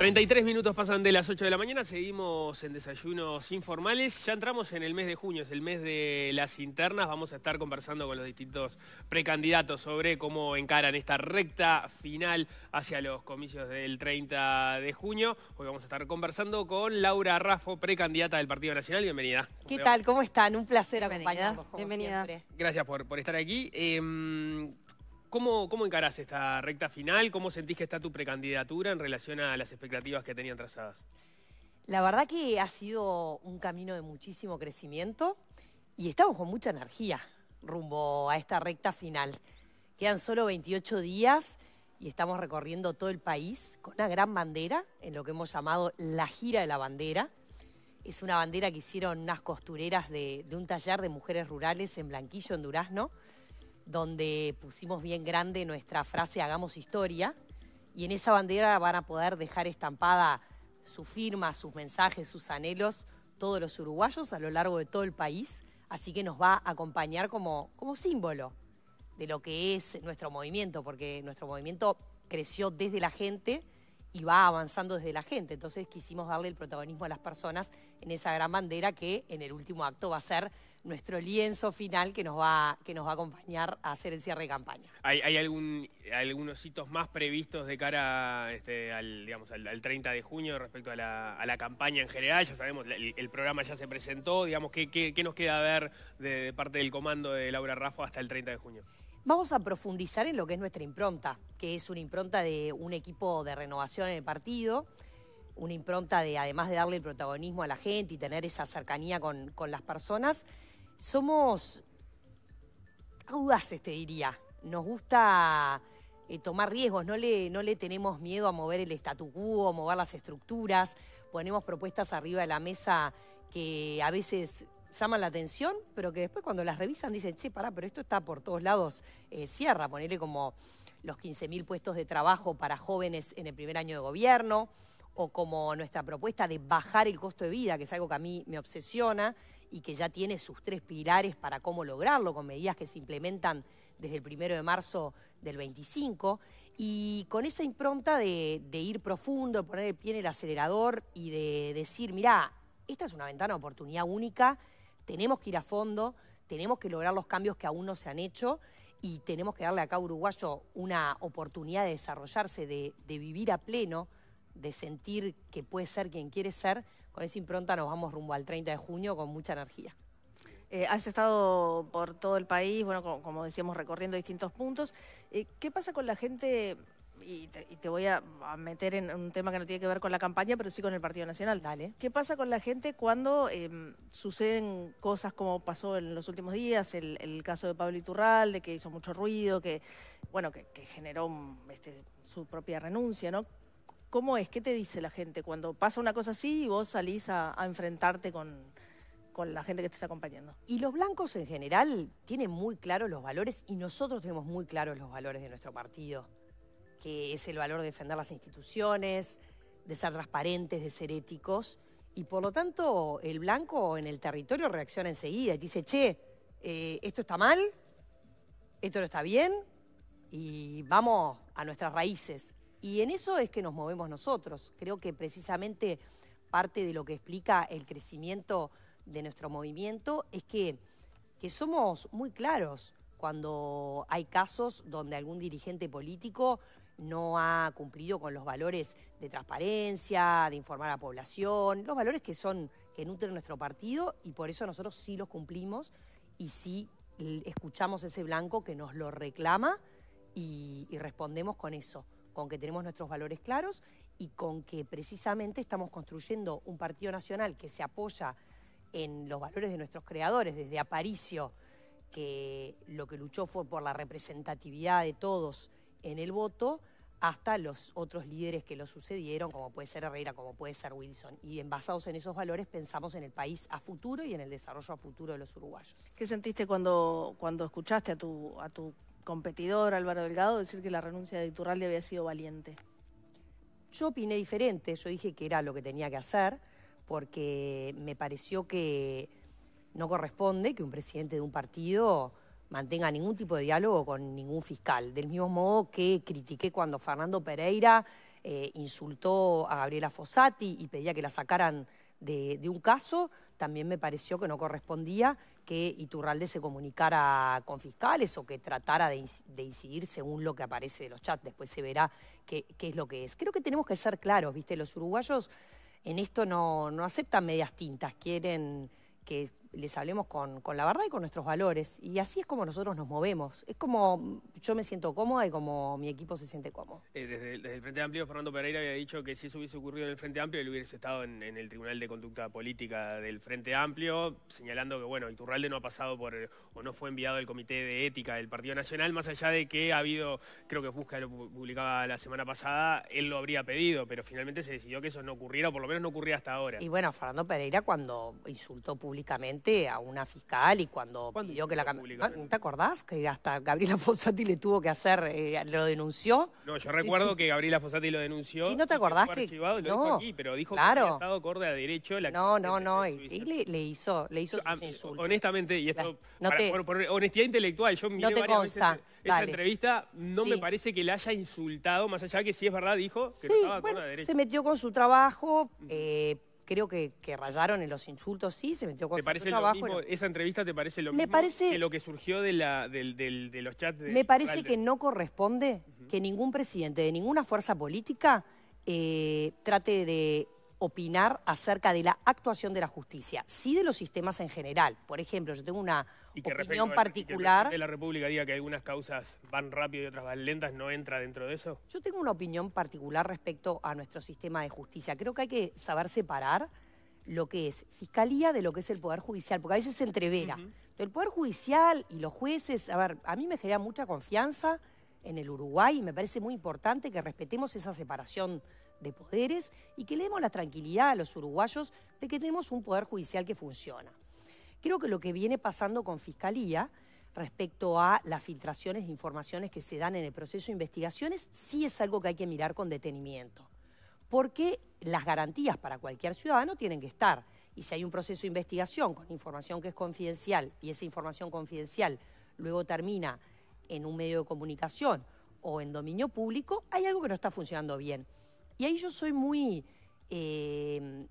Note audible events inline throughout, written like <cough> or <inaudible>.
33 minutos pasan de las 8 de la mañana, seguimos en desayunos informales. Ya entramos en el mes de junio, es el mes de las internas. Vamos a estar conversando con los distintos precandidatos sobre cómo encaran esta recta final hacia los comicios del 30 de junio. Hoy vamos a estar conversando con Laura Raffo, precandidata del Partido Nacional. Bienvenida. ¿Qué tal? ¿Cómo están? Un placer acompañarnos. Bienvenida. Gracias por, estar aquí. Em, ¿Cómo, ¿Cómo encarás esta recta final? ¿Cómo sentís que está tu precandidatura en relación a las expectativas que tenían trazadas? La verdad que ha sido un camino de muchísimo crecimiento y estamos con mucha energía rumbo a esta recta final. Quedan solo 28 días y estamos recorriendo todo el país con una gran bandera, en lo que hemos llamado la gira de la bandera. Es una bandera que hicieron unas costureras de, de un taller de mujeres rurales en Blanquillo, en Durazno donde pusimos bien grande nuestra frase Hagamos historia. Y en esa bandera van a poder dejar estampada su firma, sus mensajes, sus anhelos, todos los uruguayos a lo largo de todo el país. Así que nos va a acompañar como, como símbolo de lo que es nuestro movimiento, porque nuestro movimiento creció desde la gente y va avanzando desde la gente. Entonces quisimos darle el protagonismo a las personas en esa gran bandera que en el último acto va a ser nuestro lienzo final que nos va, que nos va a acompañar a hacer el cierre de campaña. ¿Hay, algún, algunos hitos más previstos de cara este, al, digamos, al, 30 de junio respecto a la, campaña en general? Ya sabemos, el, programa ya se presentó, digamos, ¿qué, qué, nos queda ver de, parte del comando de Laura Rafa hasta el 30 de junio? Vamos a profundizar en lo que es nuestra impronta, que es una impronta de un equipo de renovación en el partido, una impronta de, además de darle protagonismo a la gente y tener esa cercanía con, con las personas, somos audaces, te diría. Nos gusta eh, tomar riesgos, no le, no le tenemos miedo a mover el statu quo, a mover las estructuras, ponemos propuestas arriba de la mesa que a veces llaman la atención, pero que después cuando las revisan dicen, che, pará, pero esto está por todos lados, eh, cierra, ponele como los 15.000 puestos de trabajo para jóvenes en el primer año de gobierno, o como nuestra propuesta de bajar el costo de vida, que es algo que a mí me obsesiona y que ya tiene sus tres pilares para cómo lograrlo, con medidas que se implementan desde el primero de marzo del 25, y con esa impronta de, ir profundo, poner el pie en el acelerador y de decir, mirá, esta es una ventana de oportunidad única, tenemos que ir a fondo, tenemos que lograr los cambios que aún no se han hecho y tenemos que darle a uruguayo una oportunidad de desarrollarse, de vivir a pleno de sentir que puede ser quien quiere ser, con esa impronta nos vamos rumbo al 30 de junio con mucha energía. Eh, has estado por todo el país, bueno, como, decíamos, recorriendo distintos puntos. Eh, ¿Qué pasa con la gente? Y te, voy a, meter en un tema que no tiene que ver con la campaña, pero sí con el Partido Nacional. Dale. ¿Qué pasa con la gente cuando em, suceden cosas como pasó en los últimos días, el, caso de Pablo de que hizo mucho ruido, que, bueno, que, generó este, su propia renuncia, ¿no? ¿Cómo es? ¿Qué te dice la gente cuando pasa una cosa así y vos salís a, enfrentarte con, la gente que te está acompañando. Y los blancos en general tienen muy claros los valores y nosotros tenemos muy claros los valores de nuestro partido, que es el valor de defender las instituciones, de ser transparentes, de ser éticos. Y por lo tanto, el blanco en el territorio reacciona enseguida y dice, che, eh, esto está mal, esto no está bien, y vamos a nuestras raíces. Y en eso es que nos movemos nosotros. Creo que precisamente parte de lo que explica el crecimiento de nuestro movimiento es que, somos muy claros cuando hay casos donde algún dirigente político no ha cumplido con los valores de transparencia, de informar a la población, los valores que son que nutren nuestro partido y por eso nosotros sí los cumplimos y sí escuchamos ese blanco que nos lo reclama y respondemos con eso con que tenemos nuestros valores claros y con que precisamente estamos construyendo un partido nacional que se apoya en los valores de nuestros creadores, desde Aparicio, que lo que luchó fue por la representatividad de todos en el voto, hasta los otros líderes que lo sucedieron, como puede ser Herrera, como puede ser Wilson. Y basados en esos valores pensamos en el país a futuro y en el desarrollo a futuro de los uruguayos. ¿Qué sentiste cuando, cuando escuchaste a tu, a tu competidor Álvaro Delgado decir que la renuncia de Iturralde había sido valiente? Yo opiné diferente, yo dije que era lo que tenía que hacer, porque me pareció que no corresponde que un presidente de un partido mantenga ningún tipo de diálogo con ningún fiscal. Del mismo modo que critiqué cuando Fernando Pereira eh, insultó a Gabriela Fossati y pedía que la sacaran de un caso, también me pareció que no correspondía que Iturralde se comunicara con fiscales o que tratara de, incidir según lo que aparece de los chats. Después se verá qué, es lo que es. Creo que tenemos que ser claros, ¿viste? Los uruguayos en esto no, no aceptan medias tintas, quieren que les hablemos con, la verdad y con nuestros valores. Y así es como nosotros nos movemos. Es como yo me siento cómoda y como mi equipo se siente cómodo. Eh, desde, el Frente Amplio, Fernando Pereira había dicho que si eso hubiese ocurrido en el Frente Amplio, él hubiese estado en, el Tribunal de Conducta Política del Frente Amplio, señalando que, bueno, Iturralde no ha pasado por, o no fue enviado al Comité de Ética del Partido Nacional, más allá de que ha habido, creo que Busca lo publicaba la semana pasada, él lo habría pedido, pero finalmente se decidió que eso no ocurriera, o por lo menos no ocurría hasta ahora. Y bueno, Fernando Pereira cuando insultó públicamente a una fiscal y cuando pidió que la ¿Te acordás que hasta Gabriela <laughs> Fossati le tuvo que hacer, eh, lo denunció? No, yo recuerdo que Gabriela Fossati lo denunció. Sí, no te acordás que... lo no, dijo aquí, pero dijo que había estado acorde a derecho. La no, no, no, y, le, hizo, le hizo Honestamente, y esto, por, honestidad intelectual, yo miré no te consta. Veces esa entrevista, no me parece que la haya insultado, más allá que si es verdad dijo que no estaba bueno, acorde a derecho. se metió con su trabajo, creo que, rayaron en los insultos, sí, se metió con ¿Te trabajo, lo ¿Esa entrevista te parece lo me mismo parece, que lo que surgió de, la, los chats? De me parece que no corresponde que ningún presidente de ninguna fuerza política eh, trate de opinar acerca de la actuación de la justicia, sí de los sistemas en general. Por ejemplo, yo tengo una y que opinión este, particular. que la República diga que algunas causas van rápido y otras van lentas, ¿no entra dentro de eso? Yo tengo una opinión particular respecto a nuestro sistema de justicia. Creo que hay que saber separar lo que es fiscalía de lo que es el Poder Judicial, porque a veces se entrevera. El Poder Judicial y los jueces, a ver, a mí me genera mucha confianza en el Uruguay y me parece muy importante que respetemos esa separación de poderes y que le demos la tranquilidad a los uruguayos de que tenemos un Poder Judicial que funciona. Creo que lo que viene pasando con Fiscalía respecto a las filtraciones de informaciones que se dan en el proceso de investigaciones, sí es algo que hay que mirar con detenimiento, porque las garantías para cualquier ciudadano tienen que estar. Y si hay un proceso de investigación con información que es confidencial y esa información confidencial luego termina en un medio de comunicación o en dominio público, hay algo que no está funcionando bien. Y ahí yo soy muy, eh,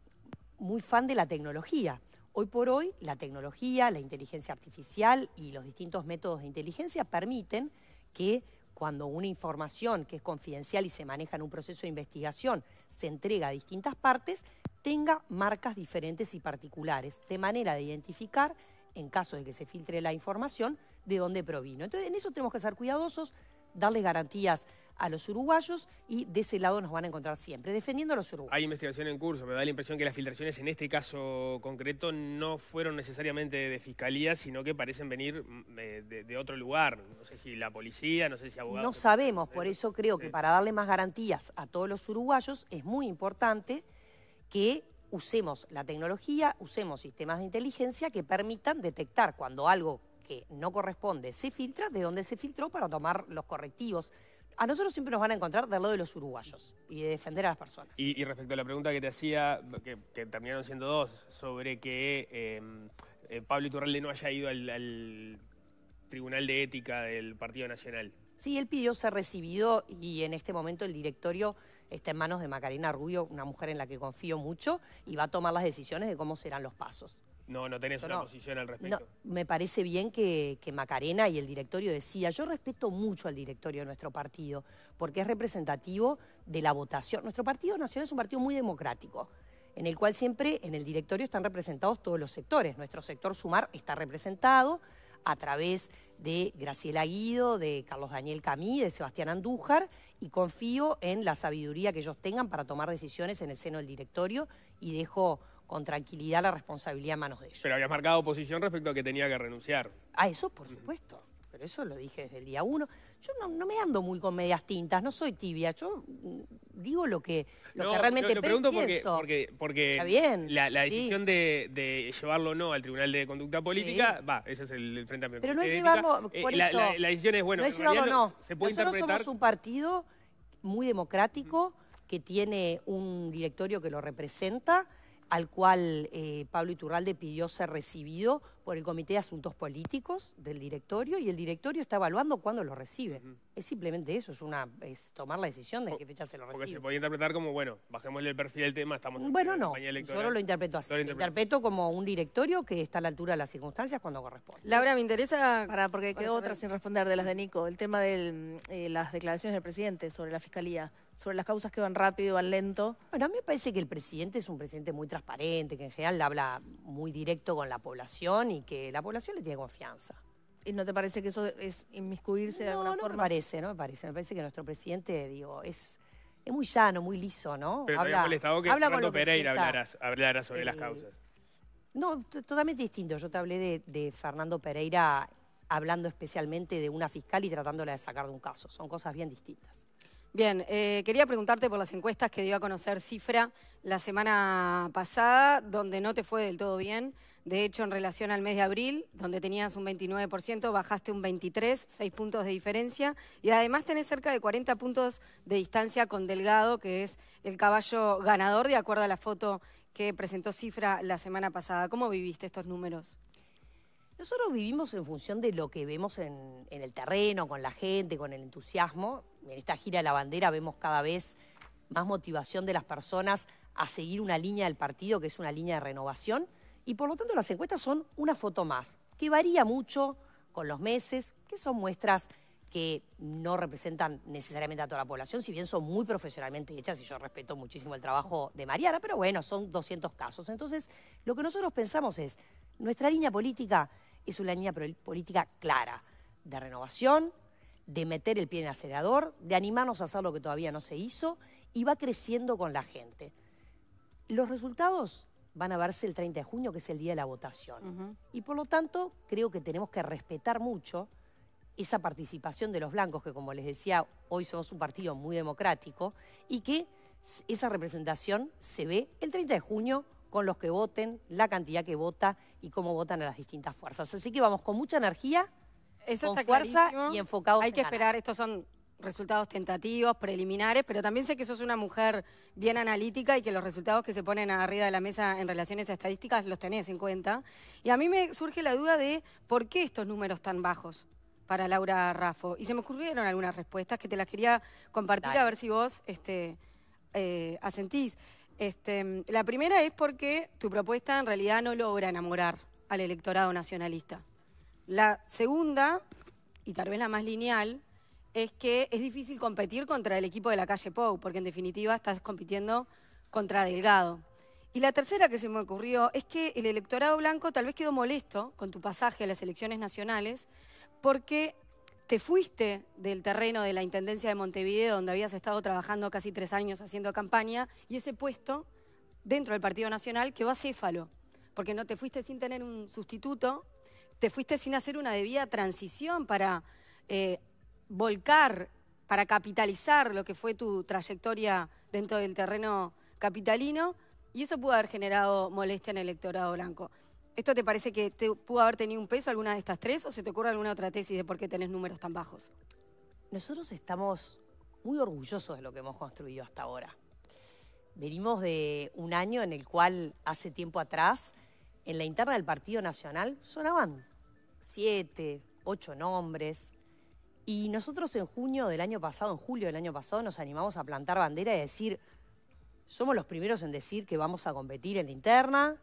muy fan de la tecnología. Hoy por hoy, la tecnología, la inteligencia artificial y los distintos métodos de inteligencia permiten que cuando una información que es confidencial y se maneja en un proceso de investigación se entrega a distintas partes, tenga marcas diferentes y particulares, de manera de identificar, en caso de que se filtre la información, de dónde provino. Entonces, en eso tenemos que ser cuidadosos, darles garantías a los uruguayos y de ese lado nos van a encontrar siempre, defendiendo a los uruguayos. Hay investigación en curso, me da la impresión que las filtraciones en este caso concreto no fueron necesariamente de fiscalía, sino que parecen venir mm, eh, de, otro lugar, no sé si la policía, no sé si abogados. No sabemos, por eso creo que para darle más garantías a todos los uruguayos es muy importante que usemos la tecnología, usemos sistemas de inteligencia que permitan detectar cuando algo que no corresponde se filtra, de dónde se filtró para tomar los correctivos a nosotros siempre nos van a encontrar del lado de los uruguayos y de defender a las personas. Y, respecto a la pregunta que te hacía, que, terminaron siendo dos, sobre que em, eh, Pablo Iturralde no haya ido al, al Tribunal de Ética del Partido Nacional. Sí, él pidió ser recibido y en este momento el directorio está en manos de Macarena Rubio, una mujer en la que confío mucho, y va a tomar las decisiones de cómo serán los pasos. No, no tenés una posición al respecto. me parece bien que, Macarena y el directorio decía, yo respeto mucho al directorio de nuestro partido, porque es representativo de la votación. Nuestro Partido Nacional es un partido muy democrático, en el cual siempre en el directorio están representados todos los sectores. Nuestro sector Sumar está representado a través de Graciela Guido, de Carlos Daniel Camí, de Sebastián Andújar, y confío en la sabiduría que ellos tengan para tomar decisiones en el seno del directorio y dejo con tranquilidad la responsabilidad en manos de ellos. Pero habías marcado oposición respecto a que tenía que renunciar. A ah, eso, por supuesto. Pero eso lo dije desde el día uno. Yo no, me ando muy con medias tintas, no soy tibia. Yo mm, digo lo que, lo que realmente pienso. pregunto porque, porque, la, decisión de, llevarlo o no al Tribunal de Conducta Política, va, ese es el, frente amplio. Pero no es llevarlo, eh, por eso, la, decisión es, bueno, no es llevarlo no. Nosotros somos un partido muy democrático que tiene un directorio que lo representa al cual eh, Pablo Iturralde pidió ser recibido por el Comité de Asuntos Políticos del directorio y el directorio está evaluando cuándo lo recibe. Es simplemente eso, es, una, es tomar la decisión de qué fecha se lo recibe. Porque se puede interpretar como, bueno, bajémosle el perfil del tema, estamos Bueno, en no, yo no lo interpreto así. Lo, interpreto como un directorio que está a la altura de las circunstancias cuando corresponde. Laura, me interesa... Para, porque quedó otra sin responder de las de Nico, el tema de eh, las declaraciones del presidente sobre la Fiscalía sobre las causas que van rápido, van lento. Bueno, a mí me parece que el presidente es un presidente muy transparente, que en general habla muy directo con la población y que la población le tiene confianza. ¿Y no te parece que eso es inmiscuirse de alguna forma? No, me parece, no me parece. Me parece que nuestro presidente, digo, es, muy llano, muy liso, ¿no? Pero habla, molestado que habla Pereira hablara, sobre las eh, causas. No, totalmente distinto. Yo te hablé de, Fernando Pereira hablando especialmente de una fiscal y tratándola de sacar de un caso. Son cosas bien distintas. Bien, eh, quería preguntarte por las encuestas que dio a conocer Cifra la semana pasada, donde no te fue del todo bien. De hecho, en relación al mes de abril, donde tenías un 29%, bajaste un 23%, 6 puntos de diferencia. Y además tenés cerca de 40 puntos de distancia con Delgado, que es el caballo ganador, de acuerdo a la foto que presentó Cifra la semana pasada. ¿Cómo viviste estos números? Nosotros vivimos en función de lo que vemos en el terreno, con la gente, con el entusiasmo en esta gira de la bandera vemos cada vez más motivación de las personas a seguir una línea del partido que es una línea de renovación y por lo tanto las encuestas son una foto más, que varía mucho con los meses, que son muestras que no representan necesariamente a toda la población, si bien son muy profesionalmente hechas y yo respeto muchísimo el trabajo de Mariana, pero bueno, son 200 casos. Entonces, lo que nosotros pensamos es, nuestra línea política es una línea política clara, de renovación, de meter el pie en el acelerador, de animarnos a hacer lo que todavía no se hizo y va creciendo con la gente. Los resultados van a verse el 30 de junio, que es el día de la votación. Y por lo tanto, creo que tenemos que respetar mucho esa participación de los blancos, que como les decía, hoy somos un partido muy democrático, y que esa representación se ve el 30 de junio con los que voten, la cantidad que vota y cómo votan a las distintas fuerzas. Así que vamos con mucha energía eso está fuerza y enfocados. Hay que esperar, estos son resultados tentativos, preliminares, pero también sé que sos una mujer bien analítica y que los resultados que se ponen arriba de la mesa en relaciones estadísticas los tenés en cuenta. Y a mí me surge la duda de por qué estos números tan bajos para Laura Raffo. Y se me ocurrieron algunas respuestas que te las quería compartir a ver si vos este, eh, asentís. Este, la primera es porque tu propuesta en realidad no logra enamorar al electorado nacionalista. La segunda, y tal vez la más lineal, es que es difícil competir contra el equipo de la calle Pou, porque en definitiva estás compitiendo contra Delgado. Y la tercera que se me ocurrió es que el electorado blanco tal vez quedó molesto con tu pasaje a las elecciones nacionales, porque te fuiste del terreno de la Intendencia de Montevideo, donde habías estado trabajando casi tres años haciendo campaña, y ese puesto dentro del Partido Nacional quedó Céfalo porque no te fuiste sin tener un sustituto te fuiste sin hacer una debida transición para eh, volcar, para capitalizar lo que fue tu trayectoria dentro del terreno capitalino y eso pudo haber generado molestia en el electorado blanco. ¿Esto te parece que te pudo haber tenido un peso alguna de estas tres o se te ocurre alguna otra tesis de por qué tenés números tan bajos? Nosotros estamos muy orgullosos de lo que hemos construido hasta ahora. Venimos de un año en el cual hace tiempo atrás, en la interna del Partido Nacional, sonaban siete, ocho nombres. Y nosotros en junio del año pasado, en julio del año pasado, nos animamos a plantar bandera y decir, somos los primeros en decir que vamos a competir en la interna,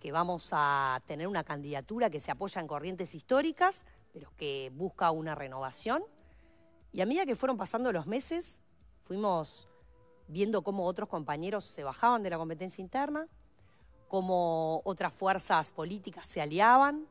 que vamos a tener una candidatura que se apoya en corrientes históricas, pero que busca una renovación. Y a medida que fueron pasando los meses, fuimos viendo cómo otros compañeros se bajaban de la competencia interna, cómo otras fuerzas políticas se aliaban,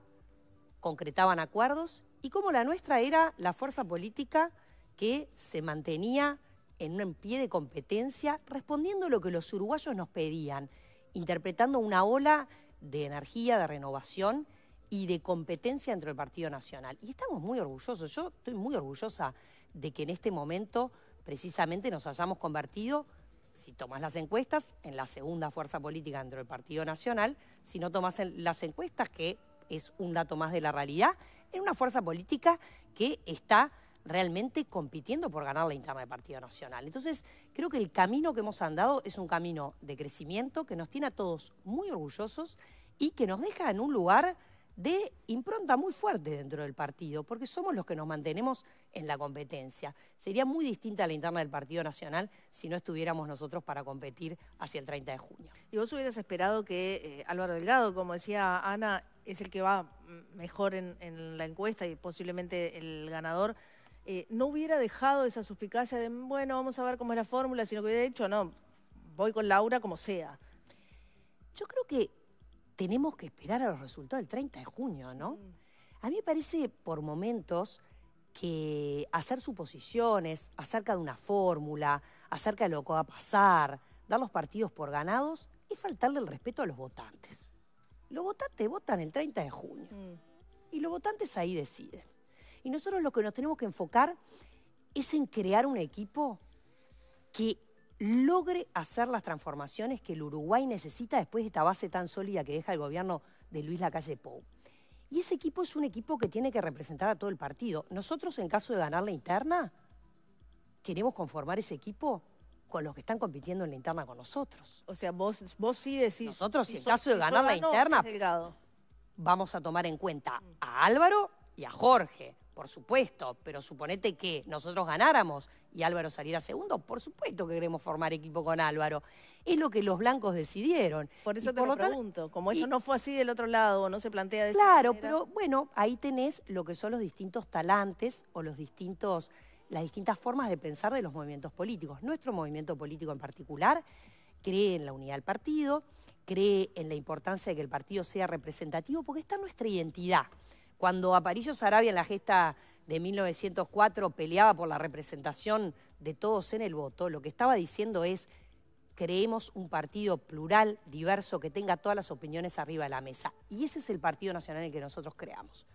concretaban acuerdos y cómo la nuestra era la fuerza política que se mantenía en un pie de competencia respondiendo lo que los uruguayos nos pedían, interpretando una ola de energía, de renovación y de competencia dentro del Partido Nacional. Y estamos muy orgullosos, yo estoy muy orgullosa de que en este momento precisamente nos hayamos convertido, si tomas las encuestas, en la segunda fuerza política dentro del Partido Nacional, si no tomas las encuestas que es un dato más de la realidad, en una fuerza política que está realmente compitiendo por ganar la interna del Partido Nacional. Entonces, creo que el camino que hemos andado es un camino de crecimiento que nos tiene a todos muy orgullosos y que nos deja en un lugar de impronta muy fuerte dentro del partido, porque somos los que nos mantenemos en la competencia. Sería muy distinta a la interna del Partido Nacional si no estuviéramos nosotros para competir hacia el 30 de junio. ¿Y vos hubieras esperado que eh, Álvaro Delgado, como decía Ana, es el que va mejor en, la encuesta y posiblemente el ganador, eh, no hubiera dejado esa suspicacia de, bueno, vamos a ver cómo es la fórmula, sino que hubiera dicho, no, voy con Laura como sea. Yo creo que tenemos que esperar a los resultados del 30 de junio, ¿no? Mm. A mí me parece por momentos que hacer suposiciones acerca de una fórmula, acerca de lo que va a pasar, dar los partidos por ganados, es faltarle el respeto a los votantes. Los votantes votan el 30 de junio. Mm. Y los votantes ahí deciden. Y nosotros lo que nos tenemos que enfocar es en crear un equipo que logre hacer las transformaciones que el Uruguay necesita después de esta base tan sólida que deja el gobierno de Luis Lacalle Pou. Y ese equipo es un equipo que tiene que representar a todo el partido. Nosotros, en caso de ganar la interna, queremos conformar ese equipo con los que están compitiendo en la interna con nosotros. O sea, vos, vos sí decís... Nosotros, si en caso de ganar la interna, vamos a tomar en cuenta mm. a Álvaro y a Jorge, por supuesto, pero suponete que nosotros ganáramos y Álvaro saliera segundo, por supuesto que queremos formar equipo con Álvaro. Es lo que los blancos decidieron. Por eso te lo, pregunto, como eso no fue así del otro lado, no se plantea de Claro, pero bueno, ahí tenés lo que son los distintos talantes o los distintos las distintas formas de pensar de los movimientos políticos. Nuestro movimiento político en particular cree en la unidad del partido, cree en la importancia de que el partido sea representativo, porque está nuestra identidad. Cuando Aparicio Sarabia en la gesta de 1904 peleaba por la representación de todos en el voto, lo que estaba diciendo es creemos un partido plural, diverso, que tenga todas las opiniones arriba de la mesa. Y ese es el Partido Nacional en el que nosotros creamos.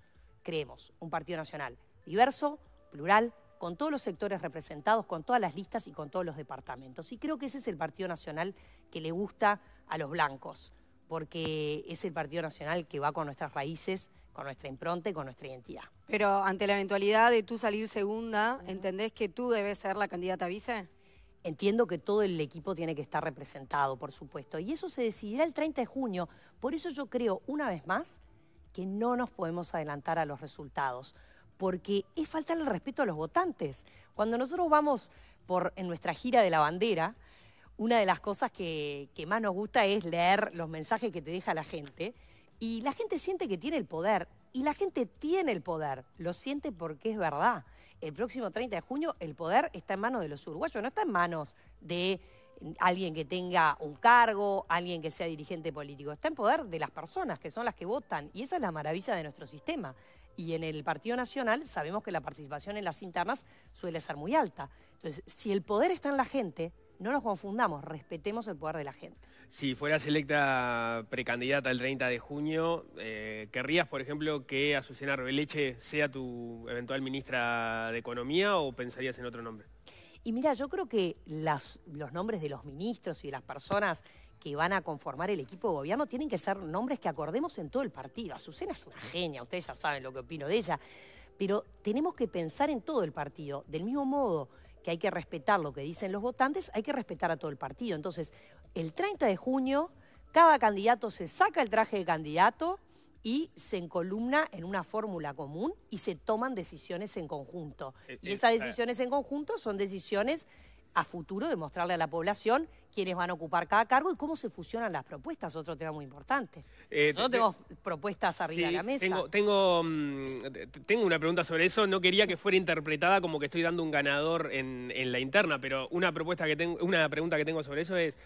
Creemos un Partido Nacional diverso, plural, con todos los sectores representados, con todas las listas y con todos los departamentos. Y creo que ese es el Partido Nacional que le gusta a los blancos, porque es el Partido Nacional que va con nuestras raíces, con nuestra impronta y con nuestra identidad. Pero ante la eventualidad de tú salir segunda, ¿entendés que tú debes ser la candidata vice? Entiendo que todo el equipo tiene que estar representado, por supuesto, y eso se decidirá el 30 de junio. Por eso yo creo, una vez más, que no nos podemos adelantar a los resultados porque es faltar el respeto a los votantes. Cuando nosotros vamos en nuestra gira de la bandera, una de las cosas que más nos gusta es leer los mensajes que te deja la gente. Y la gente siente que tiene el poder. Y la gente tiene el poder. Lo siente porque es verdad. El próximo 30 de junio el poder está en manos de los uruguayos, no está en manos de alguien que tenga un cargo, alguien que sea dirigente político. Está en poder de las personas, que son las que votan. Y esa es la maravilla de nuestro sistema. Y en el Partido Nacional sabemos que la participación en las internas suele ser muy alta. Entonces, si el poder está en la gente, no nos confundamos, respetemos el poder de la gente. Si fueras electa precandidata el 30 de junio, eh, ¿querrías, por ejemplo, que Azucena Rebeleche sea tu eventual ministra de Economía o pensarías en otro nombre? Y mira, yo creo que los nombres de los ministros y de las personas que van a conformar el equipo de gobierno tienen que ser nombres que acordemos en todo el partido. Azucena es una genia, ustedes ya saben lo que opino de ella, pero tenemos que pensar en todo el partido. Del mismo modo que hay que respetar lo que dicen los votantes, hay que respetar a todo el partido. Entonces, el 30 de junio, cada candidato se saca el traje de candidato y se encolumna en una fórmula común y se toman decisiones en conjunto. Eh, y eh, esas eh. decisiones en conjunto son decisiones a futuro de mostrarle a la población quiénes van a ocupar cada cargo y cómo se fusionan las propuestas, otro tema muy importante. Eh, Nosotros tenemos propuestas arriba de la mesa. Tengo, mm, tengo, una pregunta sobre eso, no quería que fuera interpretada como que estoy dando un ganador en, la interna, pero una, propuesta que tengo, una pregunta que tengo sobre eso es,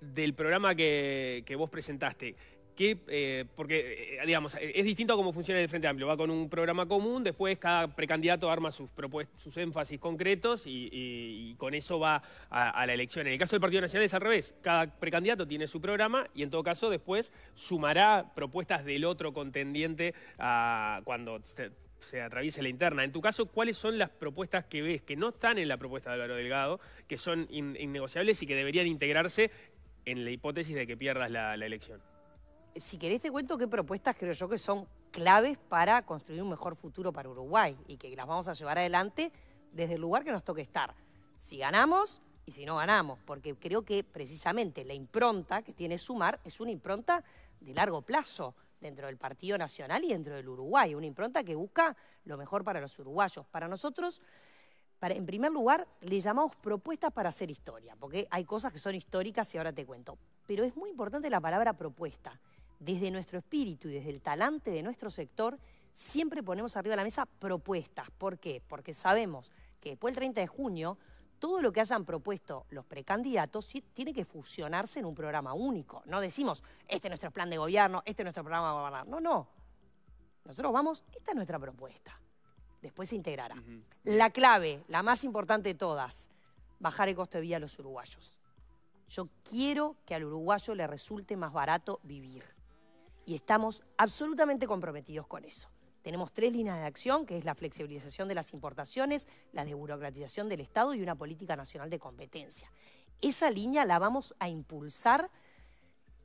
del programa que, que vos presentaste, que, eh, porque, eh, digamos, eh, es distinto a cómo funciona el Frente Amplio. Va con un programa común, después cada precandidato arma sus, sus énfasis concretos y, con eso va a, la elección. En el caso del Partido Nacional es al revés. Cada precandidato tiene su programa y en todo caso después sumará propuestas del otro contendiente cuando se, atraviese la interna. En tu caso, ¿cuáles son las propuestas que ves que no están en la propuesta de Álvaro Delgado, que son innegociables y que deberían integrarse en la hipótesis de que pierdas la elección? si querés te cuento qué propuestas creo yo que son claves para construir un mejor futuro para Uruguay y que las vamos a llevar adelante desde el lugar que nos toque estar. Si ganamos y si no ganamos, porque creo que precisamente la impronta que tiene Sumar es una impronta de largo plazo dentro del Partido Nacional y dentro del Uruguay, una impronta que busca lo mejor para los uruguayos. Para nosotros, en primer lugar, le llamamos propuestas para hacer historia, porque hay cosas que son históricas y ahora te cuento. Pero es muy importante la palabra propuesta desde nuestro espíritu y desde el talante de nuestro sector, siempre ponemos arriba de la mesa propuestas. ¿Por qué? Porque sabemos que después del 30 de junio, todo lo que hayan propuesto los precandidatos tiene que fusionarse en un programa único. No decimos, este es nuestro plan de gobierno, este es nuestro programa de gobernar. No, no. Nosotros vamos, esta es nuestra propuesta. Después se integrará. La clave, la más importante de todas, bajar el costo de vida a los uruguayos. Yo quiero que al uruguayo le resulte más barato vivir y estamos absolutamente comprometidos con eso. Tenemos tres líneas de acción, que es la flexibilización de las importaciones, la desburocratización del Estado y una política nacional de competencia. Esa línea la vamos a impulsar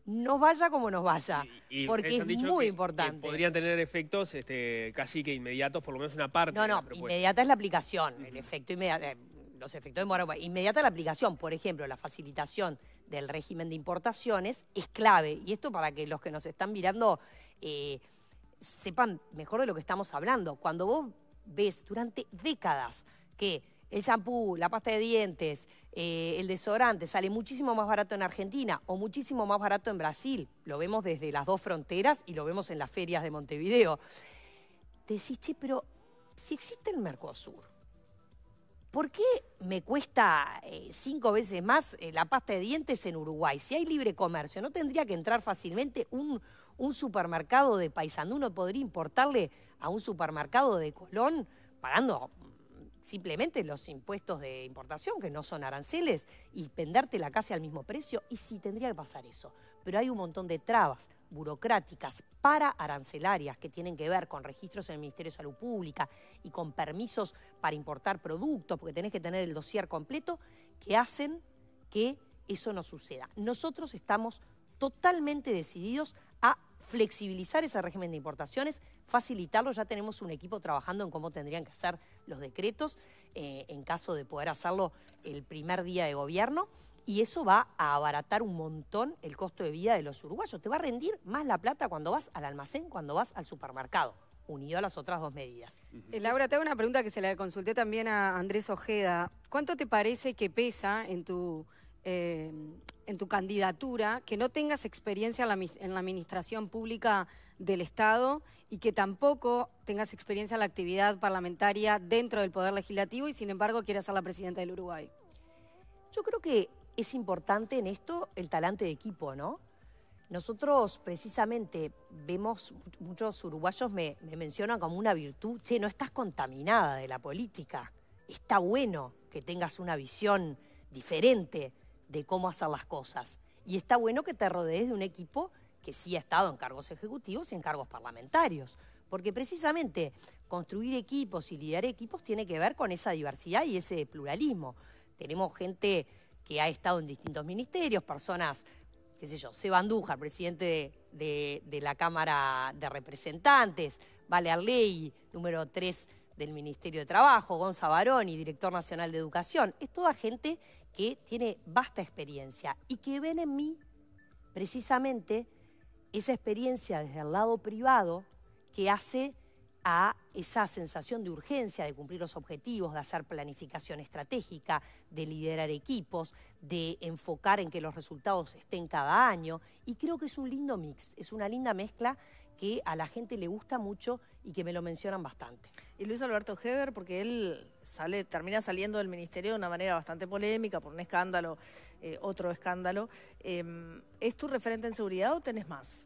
no vaya como no vaya, porque es muy importante. podrían tener efectos este, casi que inmediatos, por lo menos una parte. No, no, inmediata es la aplicación, el efecto inmediato. Eh, los efectos de mora inmediata la aplicación, por ejemplo, la facilitación del régimen de importaciones es clave. Y esto para que los que nos están mirando eh, sepan mejor de lo que estamos hablando. Cuando vos ves durante décadas que el shampoo, la pasta de dientes, eh, el desodorante sale muchísimo más barato en Argentina o muchísimo más barato en Brasil. Lo vemos desde las dos fronteras y lo vemos en las ferias de Montevideo. Te decís, che, pero si existe el Mercosur, ¿Por qué me cuesta eh, cinco veces más eh, la pasta de dientes en Uruguay? Si hay libre comercio, ¿no tendría que entrar fácilmente un, supermercado de ¿Uno ¿Podría importarle a un supermercado de Colón pagando mm, simplemente los impuestos de importación, que no son aranceles, y venderte la casa al mismo precio? Y sí, tendría que pasar eso. Pero hay un montón de trabas burocráticas para arancelarias que tienen que ver con registros en el Ministerio de Salud Pública y con permisos para importar productos, porque tenés que tener el dossier completo, que hacen que eso no suceda. Nosotros estamos totalmente decididos a flexibilizar ese régimen de importaciones, facilitarlo. Ya tenemos un equipo trabajando en cómo tendrían que hacer los decretos eh, en caso de poder hacerlo el primer día de gobierno y eso va a abaratar un montón el costo de vida de los uruguayos. Te va a rendir más la plata cuando vas al almacén, cuando vas al supermercado, unido a las otras dos medidas. Eh, Laura, tengo una pregunta que se la consulté también a Andrés Ojeda. ¿Cuánto te parece que pesa en tu, eh, en tu candidatura que no tengas experiencia en la administración pública del Estado y que tampoco tengas experiencia en la actividad parlamentaria dentro del Poder Legislativo y sin embargo quieras ser la presidenta del Uruguay? Yo creo que es importante en esto el talante de equipo, ¿no? Nosotros precisamente vemos, muchos uruguayos me, mencionan como una virtud, che, no estás contaminada de la política, está bueno que tengas una visión diferente de cómo hacer las cosas y está bueno que te rodees de un equipo que sí ha estado en cargos ejecutivos y en cargos parlamentarios, porque precisamente construir equipos y liderar equipos tiene que ver con esa diversidad y ese pluralismo. Tenemos gente que ha estado en distintos ministerios, personas, qué sé yo, Seba Andújar, presidente de, la Cámara de Representantes, Vale Arley, número 3 del Ministerio de Trabajo, Gonza y director nacional de Educación. Es toda gente que tiene vasta experiencia y que ven en mí precisamente esa experiencia desde el lado privado que hace esa sensación de urgencia de cumplir los objetivos, de hacer planificación estratégica, de liderar equipos, de enfocar en que los resultados estén cada año. Y creo que es un lindo mix, es una linda mezcla que a la gente le gusta mucho y que me lo mencionan bastante. Y Luis Alberto Heber, porque él sale, termina saliendo del ministerio de una manera bastante polémica por un escándalo, eh, otro escándalo. Em, ¿Es tu referente en seguridad o tenés más?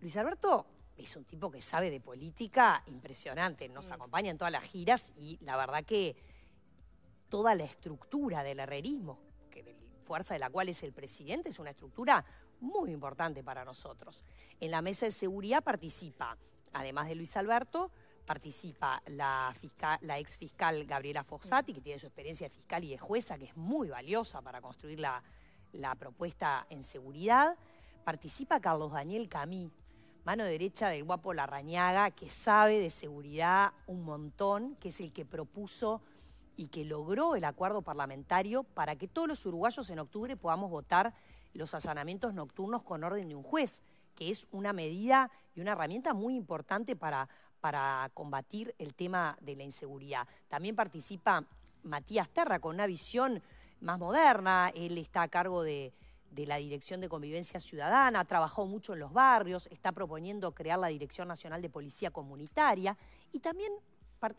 Luis Alberto es un tipo que sabe de política impresionante, nos mm. acompaña en todas las giras y la verdad que toda la estructura del herrerismo, que fuerza de la cual es el presidente, es una estructura muy importante para nosotros. En la mesa de seguridad participa, además de Luis Alberto, participa la, fiscal, la ex fiscal Gabriela Fossati, mm. que tiene su experiencia de fiscal y de jueza, que es muy valiosa para construir la, la propuesta en seguridad. Participa Carlos Daniel Camí, mano derecha del guapo Larrañaga, que sabe de seguridad un montón, que es el que propuso y que logró el acuerdo parlamentario para que todos los uruguayos en octubre podamos votar los allanamientos nocturnos con orden de un juez, que es una medida y una herramienta muy importante para, para combatir el tema de la inseguridad. También participa Matías Terra con una visión más moderna, él está a cargo de, de la Dirección de Convivencia Ciudadana, trabajó mucho en los barrios, está proponiendo crear la Dirección Nacional de Policía Comunitaria y también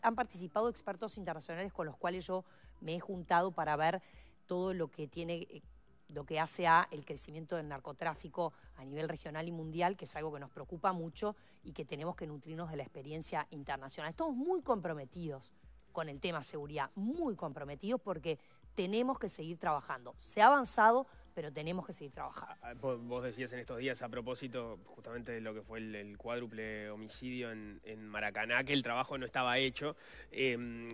han participado expertos internacionales con los cuales yo me he juntado para ver todo lo que tiene eh, lo que hace a el crecimiento del narcotráfico a nivel regional y mundial, que es algo que nos preocupa mucho y que tenemos que nutrirnos de la experiencia internacional. Estamos muy comprometidos con el tema seguridad, muy comprometidos porque tenemos que seguir trabajando. Se ha avanzado, pero tenemos que seguir trabajando. Ah, vos decías en estos días, a propósito justamente de lo que fue el, cuádruple homicidio en, en, Maracaná, que el trabajo no estaba hecho. Em,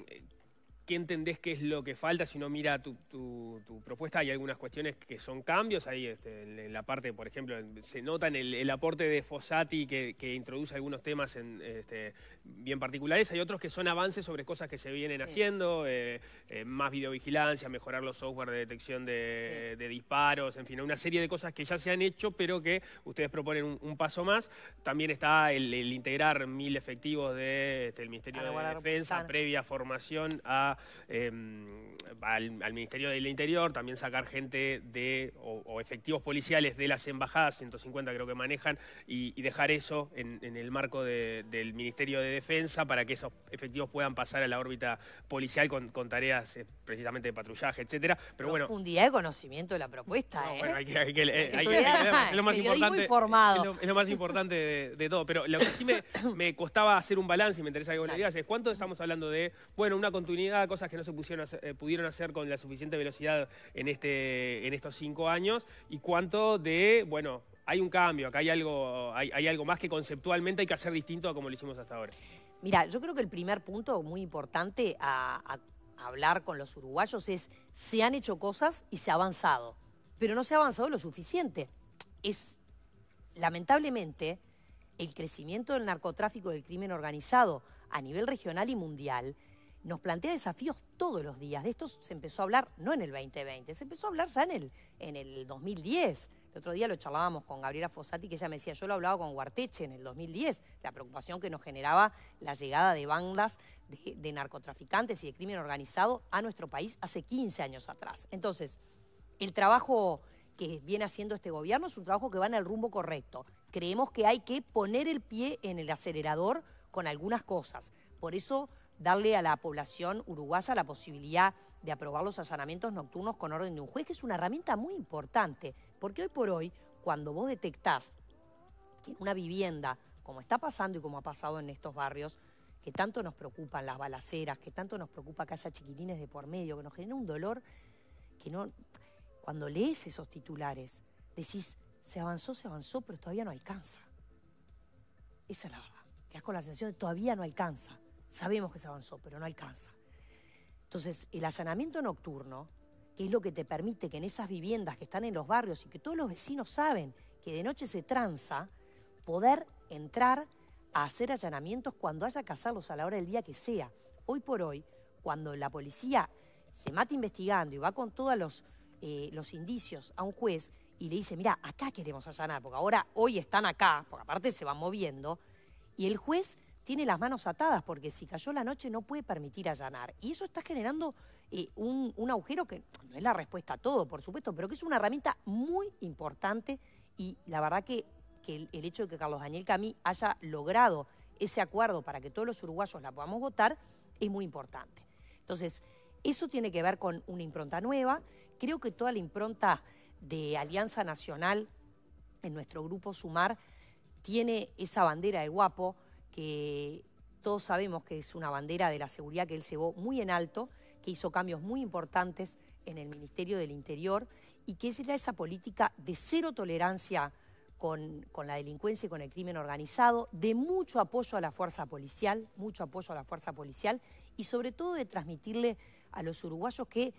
¿Qué entendés que es lo que falta? Si no mira tu, tu, propuesta, hay algunas cuestiones que son cambios. Ahí este, en, la parte, por ejemplo, se nota en el, aporte de Fossati que, que, introduce algunos temas en, este, bien particulares, hay otros que son avances sobre cosas que se vienen haciendo, eh, eh, más videovigilancia, mejorar los software de detección de, disparos, en fin, una serie de cosas que ya se han hecho, pero que ustedes proponen un, paso más. También está el, integrar mil efectivos de, este, Ministerio de Defensa, previa formación a, em, al, Ministerio del Interior, también sacar gente de, o, efectivos policiales de las embajadas, 150 creo que manejan, y, dejar eso en, el marco del Ministerio de defensa para que esos efectivos puedan pasar a la órbita policial con, tareas eh, precisamente de patrullaje, etcétera. Pero bueno. día de conocimiento de la propuesta, ¿eh? Bueno, hay que, hay es lo más importante. Es lo, más importante de, todo. Pero lo que sí <coughs> me, costaba hacer un balance y me interesa que vos digas es cuánto estamos hablando de, bueno, una continuidad, cosas que no se pusieron eh, pudieron hacer con la suficiente velocidad en este, en estos cinco años, y cuánto de, bueno, hay un cambio, acá hay algo, hay, algo más que conceptualmente hay que hacer distinto a como lo hicimos hasta ahora. Mira, yo creo que el primer punto muy importante a, hablar con los uruguayos es se han hecho cosas y se ha avanzado, pero no se ha avanzado lo suficiente. Es, lamentablemente, el crecimiento del narcotráfico y del crimen organizado a nivel regional y mundial nos plantea desafíos todos los días. De esto se empezó a hablar no en el 2020, se empezó a hablar ya en en el 2010. El otro día lo charlábamos con Gabriela Fossati, que ella me decía, yo lo hablaba con Guarteche en el 2010, la preocupación que nos generaba la llegada de bandas de, narcotraficantes y de crimen organizado a nuestro país hace 15 años atrás. Entonces, el trabajo que viene haciendo este gobierno es un trabajo que va en el rumbo correcto. Creemos que hay que poner el pie en el acelerador con algunas cosas. Por eso darle a la población uruguaya la posibilidad de aprobar los allanamientos nocturnos con orden de un juez, que es una herramienta muy importante. Porque hoy por hoy, cuando vos detectás que en una vivienda, como está pasando y como ha pasado en estos barrios, que tanto nos preocupan las balaceras, que tanto nos preocupa que haya chiquilines de por medio, que nos genera un dolor que no... Cuando lees esos titulares, decís, se avanzó, se avanzó, pero todavía no alcanza. Esa es la verdad. Quedás con la sensación de todavía no alcanza. Sabemos que se avanzó, pero no alcanza. Entonces, el allanamiento nocturno que es lo que te permite que en esas viviendas que están en los barrios y que todos los vecinos saben que de noche se tranza, poder entrar a hacer allanamientos cuando haya que a la hora del día que sea. Hoy por hoy, cuando la policía se mata investigando y va con todos los, eh, los indicios a un juez y le dice, mira, acá queremos allanar, porque ahora hoy están acá, porque aparte se van moviendo, y el juez tiene las manos atadas porque si cayó la noche no puede permitir allanar. Y eso está generando eh, un, agujero que no es la respuesta a todo, por supuesto, pero que es una herramienta muy importante y la verdad que, el, el, hecho de que Carlos Daniel Camí haya logrado ese acuerdo para que todos los uruguayos la podamos votar es muy importante. Entonces, eso tiene que ver con una impronta nueva. Creo que toda la impronta de Alianza Nacional en nuestro grupo Sumar tiene esa bandera de guapo que todos sabemos que es una bandera de la seguridad que él llevó muy en alto que hizo cambios muy importantes en el Ministerio del Interior y que era esa política de cero tolerancia con, la delincuencia y con el crimen organizado, de mucho apoyo a la fuerza policial, mucho apoyo a la fuerza policial y sobre todo de transmitirle a los uruguayos que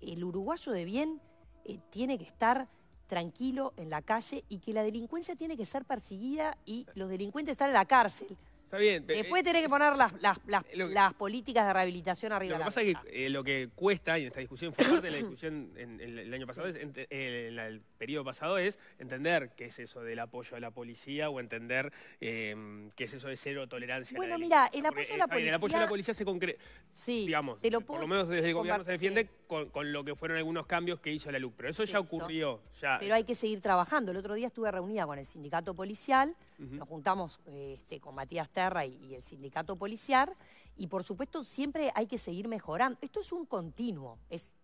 el uruguayo de bien eh, tiene que estar tranquilo en la calle y que la delincuencia tiene que ser perseguida y los delincuentes están en la cárcel. Está bien. Después eh, tenés que poner las, las, políticas de rehabilitación arriba. Lo que eh, lo que cuesta, y en esta discusión fue parte de la discusión en, el año pasado, eh, el periodo pasado, es entender qué es eso del apoyo a la policía o entender eh, qué es eso de cero tolerancia. Bueno, mira, el apoyo a la policía... El apoyo a la policía se concreta, sí, digamos, por lo menos desde el gobierno se defiende con, lo que fueron algunos cambios que hizo la LUC. Pero eso ya ocurrió. Ya. Pero hay que seguir trabajando. El otro día estuve reunida con el sindicato policial nos juntamos este, con Matías Terra y, el sindicato policial y por supuesto siempre hay que seguir mejorando. Esto es un continuo, es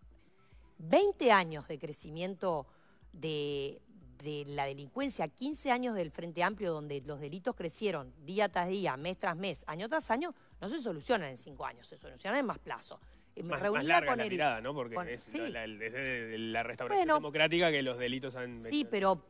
20 años de crecimiento de, de la delincuencia, 15 años del Frente Amplio donde los delitos crecieron día tras día, mes tras mes, año tras año, no se solucionan en 5 años, se solucionan en más plazo. Eh, más, larga con la ¿no? Porque es la, restauración democrática que los delitos han... Sí, pero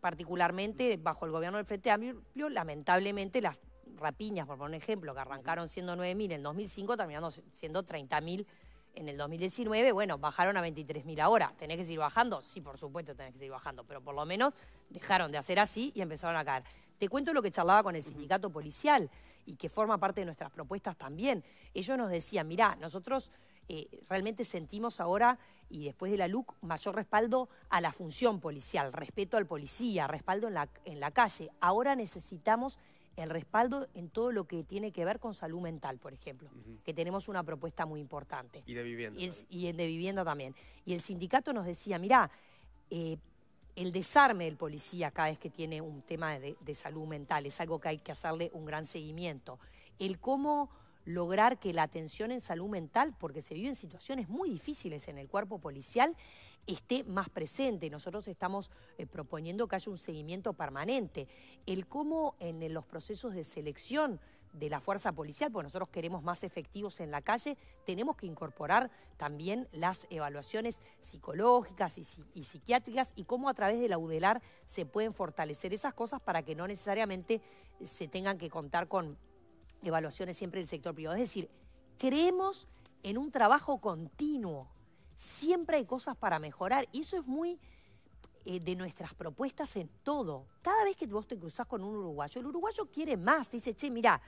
particularmente bajo el gobierno del Frente Amplio, lamentablemente las rapiñas, por poner un ejemplo, que arrancaron siendo 9.000 en 2005, terminando siendo 30.000 en el 2019, bueno, bajaron a 23.000 ahora. ¿Tenés que seguir bajando? Sí, por supuesto, tenés que seguir bajando, pero por lo menos dejaron de hacer así y empezaron a caer. Te cuento lo que charlaba con el sindicato policial y que forma parte de nuestras propuestas también. Ellos nos decían, mirá, nosotros eh, realmente sentimos ahora y después de la LUC mayor respaldo a la función policial, respeto al policía, respaldo en la, en la calle. Ahora necesitamos el respaldo en todo lo que tiene que ver con salud mental, por ejemplo, que tenemos una propuesta muy importante. Y de vivienda. Y, de vivienda también. Y el sindicato nos decía, mirá, eh, el desarme del policía cada vez que tiene un tema de, salud mental. Es algo que hay que hacerle un gran seguimiento. El cómo lograr que la atención en salud mental, porque se viven situaciones muy difíciles en el cuerpo policial, esté más presente. Nosotros estamos eh, proponiendo que haya un seguimiento permanente. El cómo en los procesos de selección de la fuerza policial, porque nosotros queremos más efectivos en la calle, tenemos que incorporar también las evaluaciones psicológicas y, psiquiátricas y cómo a través de la UDELAR se pueden fortalecer esas cosas para que no necesariamente se tengan que contar con evaluaciones siempre del sector privado. Es decir, creemos en un trabajo continuo. Siempre hay cosas para mejorar y eso es muy eh, de nuestras propuestas en todo. Cada vez que vos te cruzas con un uruguayo, el uruguayo quiere más. Dice, che, mira,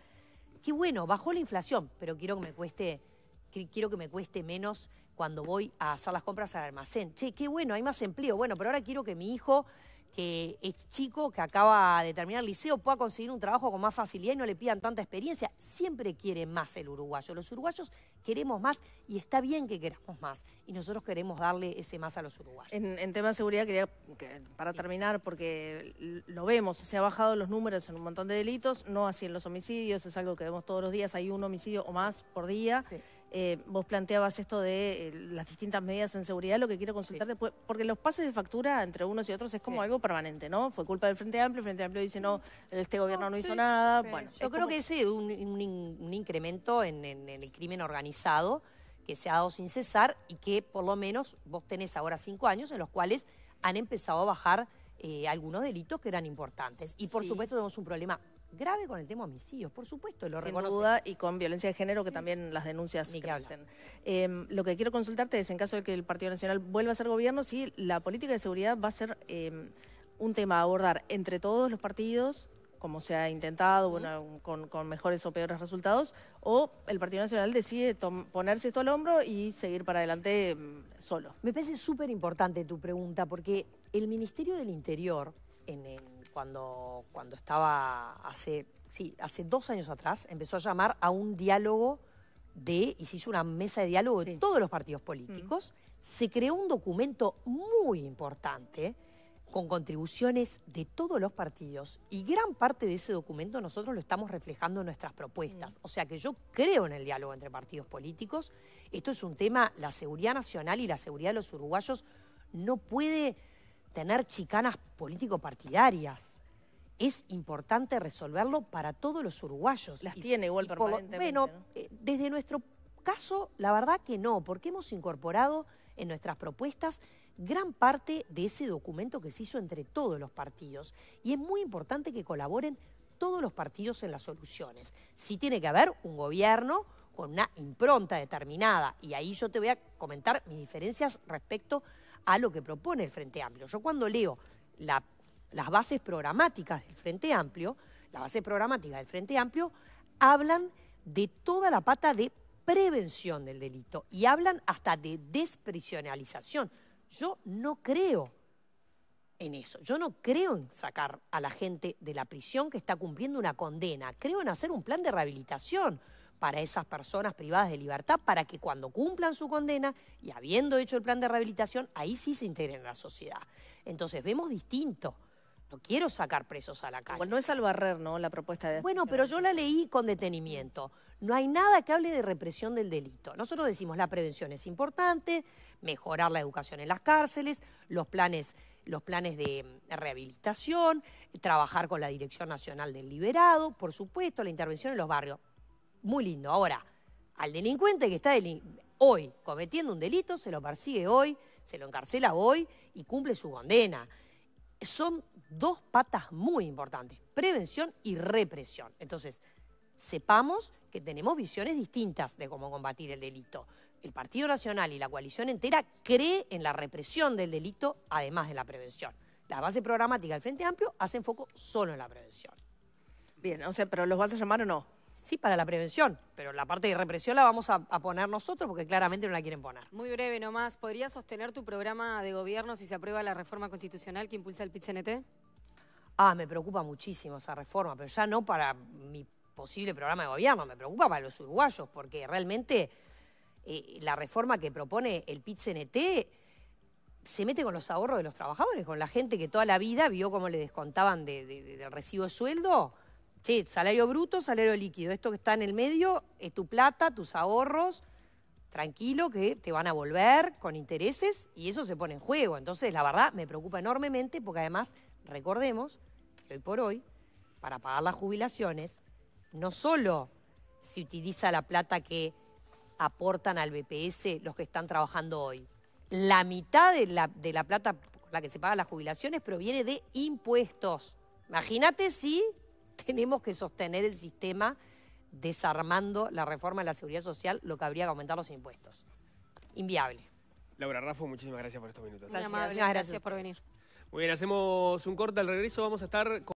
qué bueno, bajó la inflación, pero quiero que me cueste, quiero que me cueste menos cuando voy a hacer las compras al almacén. Che, qué bueno, hay más empleo. Bueno, pero ahora quiero que mi hijo que el chico que acaba de terminar el liceo pueda conseguir un trabajo con más facilidad y no le pidan tanta experiencia. Siempre quiere más el uruguayo. Los uruguayos queremos más y está bien que queramos más. Y nosotros queremos darle ese más a los uruguayos. En, tema de seguridad, quería, para terminar, porque lo vemos, se han bajado los números en un montón de delitos, no así en los homicidios, es algo que vemos todos los días, hay un homicidio o más por día. Eh, vos planteabas esto de eh, las distintas medidas en seguridad, lo que quiero consultar después, porque los pases de factura entre unos y otros es como algo permanente, ¿no? Fue culpa del Frente Amplio, el Frente Amplio dice, no, este gobierno no, hizo nada. Bueno, yo creo que es un, incremento en, el crimen organizado que se ha dado sin cesar y que por lo menos vos tenés ahora cinco años en los cuales han empezado a bajar eh, algunos delitos que eran importantes. Y por supuesto tenemos un problema grave con el tema homicidios, por supuesto, lo Sin duda, y con violencia de género que también las denuncias crecen. Em, lo que quiero consultarte es, en caso de que el Partido Nacional vuelva a ser gobierno, si la política de seguridad va a ser em, un tema a abordar entre todos los partidos, como se ha intentado, bueno, con, mejores o peores resultados, o el Partido Nacional decide ponerse esto al hombro y seguir para adelante em, solo. Me parece súper importante tu pregunta, porque el Ministerio del Interior, en, el cuando, cuando estaba hace, sí, hace dos años atrás, empezó a llamar a un diálogo de, y se hizo una mesa de diálogo de todos los partidos políticos, mm. se creó un documento muy importante con contribuciones de todos los partidos y gran parte de ese documento nosotros lo estamos reflejando en nuestras propuestas. Mm. O sea que yo creo en el diálogo entre partidos políticos. Esto es un tema, la seguridad nacional y la seguridad de los uruguayos no puede tener chicanas político-partidarias. Es importante resolverlo para todos los uruguayos. Las tiene igual permanentemente. bueno, eh, desde nuestro caso, la verdad que no, porque hemos incorporado en nuestras propuestas gran parte de ese documento que se hizo entre todos los partidos. Y es muy importante que colaboren todos los partidos en las soluciones. Sí tiene que haber un gobierno con una impronta determinada, y ahí yo te voy a comentar mis diferencias respecto a lo que propone el Frente Amplio. Yo cuando leo las bases programáticas del Frente Amplio, las bases programáticas del Frente Amplio hablan de toda la pata de prevención del delito y hablan hasta de desprisionalización. Yo no creo en eso. Yo no creo en sacar a la gente de la prisión que está cumpliendo una condena. Creo en hacer un plan de rehabilitación para esas personas privadas de libertad para que cuando cumplan su condena y habiendo hecho el plan de rehabilitación, ahí sí se integren en la sociedad. Entonces vemos distinto. No quiero sacar presos a la calle. Bueno, no es al barrer, ¿no? La propuesta de. Bueno, pero yo la leí con detenimiento. No hay nada que hable de represión del delito. Nosotros decimos la prevención es importante, mejorar la educación en las cárceles, los planes, los planes de mm, rehabilitación, trabajar con la Dirección Nacional del Liberado, por supuesto, la intervención en los barrios muy lindo. Ahora, al delincuente que está hoy cometiendo un delito, se lo persigue hoy, se lo encarcela hoy y cumple su condena. Son dos patas muy importantes, prevención y represión. Entonces, sepamos que tenemos visiones distintas de cómo combatir el delito. El Partido Nacional y la coalición entera cree en la represión del delito, además de la prevención. La base programática del Frente Amplio hace foco solo en la prevención. Bien, no sé, pero ¿los vas a llamar o no? sí para la prevención, pero la parte de represión la vamos a, poner nosotros porque claramente no la quieren poner. Muy breve nomás, ¿podría sostener tu programa de gobierno si se aprueba la reforma constitucional que impulsa el pit -NT? Ah, me preocupa muchísimo esa reforma, pero ya no para mi posible programa de gobierno, me preocupa para los uruguayos, porque realmente eh, la reforma que propone el PIT-CNT se mete con los ahorros de los trabajadores, con la gente que toda la vida vio cómo le descontaban del recibo de sueldo Sí, salario bruto, salario líquido, esto que está en el medio es tu plata, tus ahorros, tranquilo que te van a volver con intereses y eso se pone en juego. Entonces, la verdad, me preocupa enormemente porque además, recordemos que hoy por hoy, para pagar las jubilaciones, no solo se utiliza la plata que aportan al BPS los que están trabajando hoy. La mitad de la, de la plata con la que se pagan las jubilaciones proviene de impuestos. Imagínate si <laughs> tenemos que sostener el sistema desarmando la reforma de la seguridad social, lo que habría que aumentar los impuestos. Inviable. Laura Raffo, muchísimas gracias por estos minutos. Gracias, gracias, por venir. Muy bien, hacemos un corte al regreso. Vamos a estar